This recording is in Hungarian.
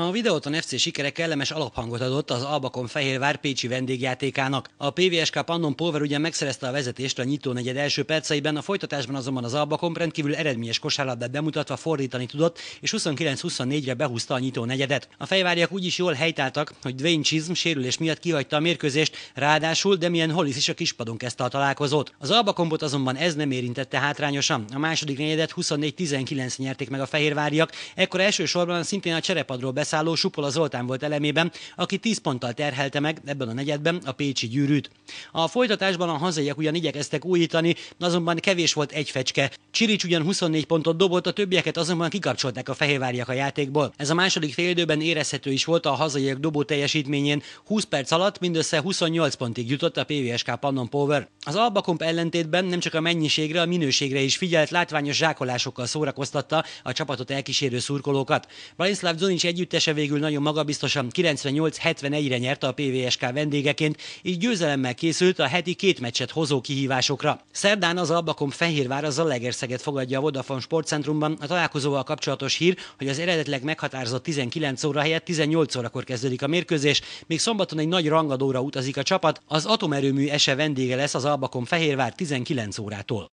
A videóton FC sikere kellemes alaphangot adott az Albakon Fehérvár Pécsi vendégjátékának. A PVSK Pannon póver ugyan megszerezte a vezetést a nyitó negyed első perceiben, a folytatásban azonban az Albakon rendkívül eredményes kosárlabdát bemutatva fordítani tudott, és 29-24-re behúzta a nyitó negyedet. A fejváriak úgy is jól helytáltak, hogy Dwayne Chism sérülés miatt kihagyta a mérkőzést, ráadásul Demian Hollis is a kispadon kezdte a találkozót. Az Albakombot azonban ez nem érintette hátrányosan. A második negyedet 24-19 nyerték meg a fehérváriak, ekkor elsősorban szintén a cserepadról elszálló Supola Zoltán volt elemében, aki 10 ponttal terhelte meg ebben a negyedben a pécsi gyűrűt. A folytatásban a hazaiak ugyan igyekeztek újítani, azonban kevés volt egy fecske. Csirics ugyan 24 pontot dobott, a többieket azonban kikapcsolták a fehérváriak a játékból. Ez a második félidőben érezhető is volt a hazaiak dobó teljesítményén. 20 perc alatt mindössze 28 pontig jutott a PVSK Pannon Power. Az Albakomp ellentétben nem csak a mennyiségre, a minőségre is figyelt, látványos zsákolásokkal szórakoztatta a csapatot elkísérő szurkolókat. Branislav Zonics együttes együttese végül nagyon magabiztosan 98-71-re nyerte a PVSK vendégeként, így győzelemmel készült a heti két meccset hozó kihívásokra. Szerdán az Albakom Fehérvár az a Zalaegerszeget fogadja a Vodafone Sportcentrumban. A találkozóval kapcsolatos hír, hogy az eredetleg meghatározott 19 óra helyett 18 órakor kezdődik a mérkőzés, még szombaton egy nagy rangadóra utazik a csapat, az atomerőmű ese vendége lesz az Albakom Fehérvár 19 órától.